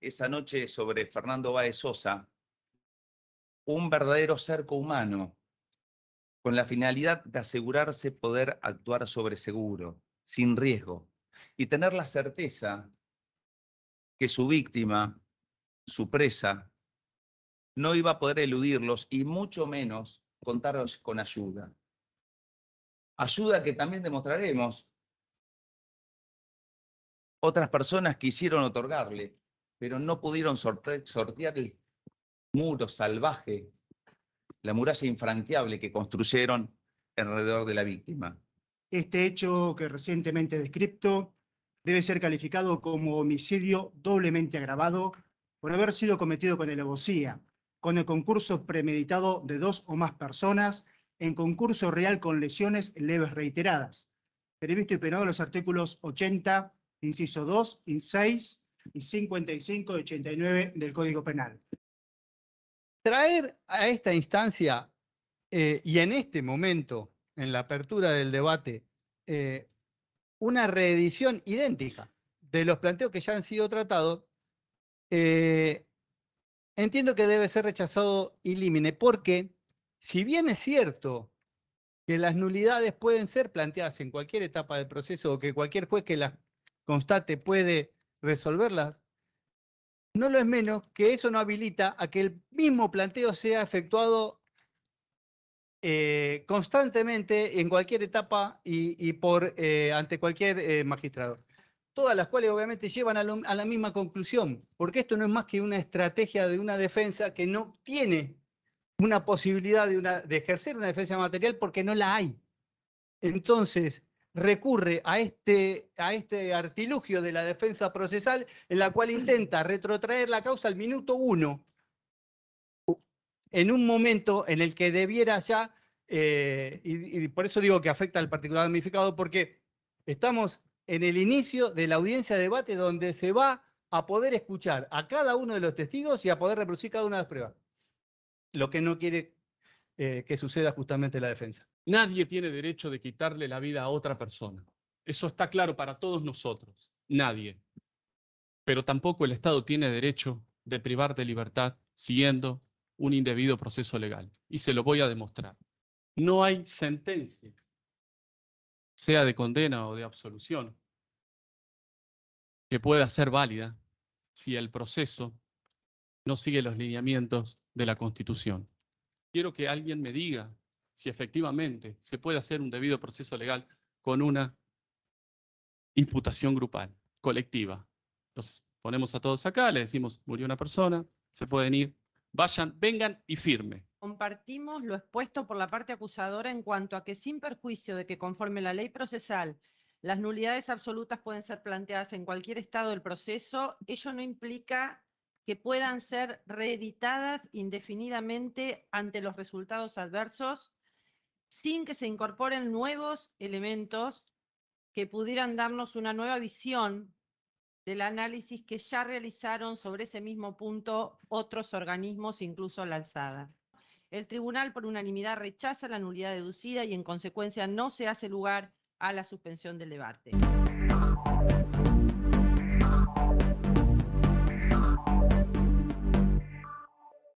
esa noche sobre Fernando Báez Sosa, un verdadero cerco humano, con la finalidad de asegurarse poder actuar sobre seguro, sin riesgo, y tener la certeza que su víctima, su presa, no iba a poder eludirlos y mucho menos contar con ayuda. Ayuda que también demostraremos otras personas quisieron otorgarle, pero no pudieron sortear el muro salvaje, la muralla infranqueable que construyeron alrededor de la víctima. Este hecho que recientemente descrito debe ser calificado como homicidio doblemente agravado por haber sido cometido con elevosía, con el concurso premeditado de dos o más personas, en concurso real con lesiones leves reiteradas, previsto y penado en los artículos 80, inciso 2, y 6 y 55.89 del Código Penal. Traer a esta instancia eh, y en este momento, en la apertura del debate, eh, una reedición idéntica de los planteos que ya han sido tratados, eh, entiendo que debe ser rechazado y límite, porque si bien es cierto que las nulidades pueden ser planteadas en cualquier etapa del proceso o que cualquier juez que las constate puede resolverlas, no lo es menos que eso no habilita a que el mismo planteo sea efectuado eh, constantemente en cualquier etapa y, por, eh, ante cualquier eh, magistrado. Todas las cuales obviamente llevan a, la misma conclusión, porque esto no es más que una estrategia de una defensa que no tiene una posibilidad de, ejercer una defensa material porque no la hay. Entonces, recurre a este, a este artilugio de la defensa procesal en la cual intenta retrotraer la causa al minuto uno, en un momento en el que debiera ya, eh, y, por eso digo que afecta al particular damnificado, porque estamos en el inicio de la audiencia de debate donde se va a poder escuchar a cada uno de los testigos y a poder reproducir cada una de las pruebas. Lo que no quiere eh, que suceda justamente la defensa. Nadie tiene derecho de quitarle la vida a otra persona. Eso está claro para todos nosotros. Nadie. Pero tampoco el Estado tiene derecho de privar de libertad siguiendo un indebido proceso legal. Y se lo voy a demostrar. No hay sentencia, sea de condena o de absolución, que pueda ser válida si el proceso no sigue los lineamientos de la Constitución. Quiero que alguien me diga si efectivamente se puede hacer un debido proceso legal con una imputación grupal, colectiva. Los ponemos a todos acá, le decimos, murió una persona, se pueden ir, vayan, vengan y firme. Compartimos lo expuesto por la parte acusadora en cuanto a que sin perjuicio de que conforme la ley procesal las nulidades absolutas pueden ser planteadas en cualquier estado del proceso, ello no implica que puedan ser reeditadas indefinidamente ante los resultados adversos sin que se incorporen nuevos elementos que pudieran darnos una nueva visión del análisis que ya realizaron sobre ese mismo punto otros organismos, incluso la alzada. El tribunal por unanimidad rechaza la nulidad deducida y en consecuencia no se hace lugar a la suspensión del debate.